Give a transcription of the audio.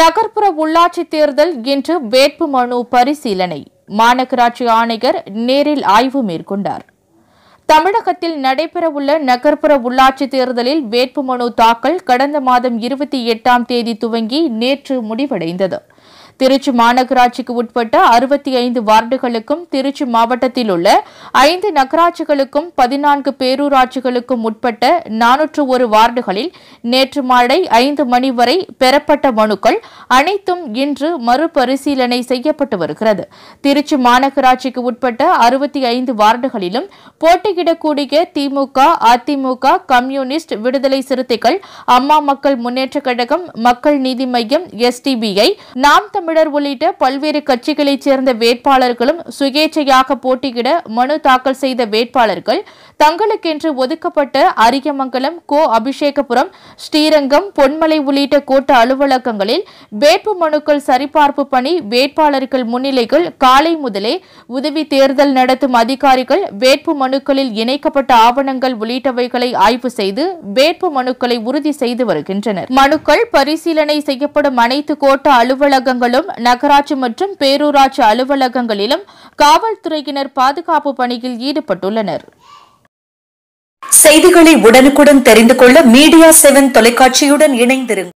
நகர்ப்புற உள்ளாட்சி தேர்தல் இன்று வேட்பு மனு பரிசீலனை மாநகராட்சி ஆணையர் நேரில் ஆய்வு மேற்கொண்டார் தமிழகத்தில் நடைபெறவுள்ள நகர்ப்புற உள்ளாட்சி தேர்தலில் வேட்புமனு தாக்கல் கடந்த மாதம் இருபத்தி எட்டாம் தேதி துவங்கி நேற்று முடிவடைந்தது திருச்சி மாநகராட்சிக்கு உட்பட்ட அறுபத்தி ஐந்து வார்டுகளுக்கும் திருச்சி மாவட்டத்தில் உள்ள ஐந்து நகராட்சிகளுக்கும் பதினான்கு பேரூராட்சிகளுக்கும் உட்பட்ட நானூற்று ஒரு வார்டுகளில் நேற்று மாலை ஐந்து மணி வரை பெறப்பட்ட மனுக்கள் அனைத்தும் இன்று மறுபரிசீலனை செய்யப்பட்டு வருகிறது திருச்சி மாநகராட்சிக்கு உட்பட்ட அறுபத்தி ஐந்து வார்டுகளிலும் போட்டியிடக்கூடிய திமுக அதிமுக கம்யூனிஸ்ட் விடுதலை சிறுத்தைகள் அம்மா மக்கள் முன்னேற்றக் கழகம் மக்கள் நீதி மையம் எஸ்டிபிஐ நாம் தமிழர் உள்ளிட்ட பல்வேறு கட்சிகளைச் சேர்ந்த வேட்பாளர்களும் சுயேட்சையாக போட்டியிட மனு தாக்கல் செய்த வேட்பாளர்கள் தங்களுக்கென்று ஒதுக்கப்பட்ட அரியமங்கலம் கோ அபிஷேகபுரம் ஸ்ரீரங்கம் பொன்மலை உள்ளிட்ட கோட்ட அலுவலகங்களில் வேட்பு மனுக்கள் சரிபார்ப்பு பணி வேட்பாளர்கள் முன்னிலைகள் காலை முதலே உதவி தேர்தல் நடத்தும் அதிகாரிகள் வேட்பு மனுக்களில் இணைக்கப்பட்ட ஆவணங்கள் உள்ளிட்டவைகளை ஆய்வு செய்து வேட்பு மனுக்களை உறுதி செய்து வருகின்றனர் மனுக்கள் பரிசீலனை செய்யப்படும் அனைத்து கோட்ட அலுவலகங்களும் பள்ளிகளிலும் நகராட்சி மற்றும் பேரூராட்சி அலுவலகங்களிலும் காவல்துறையினர் பாதுகாப்பு பணியில் ஈடுபட்டுள்ளனர் செய்திகளை உடனுக்குடன் தெரிந்து கொள்ள மீடியா செவன் தொலைக்காட்சியுடன் இணைந்திருங்கள்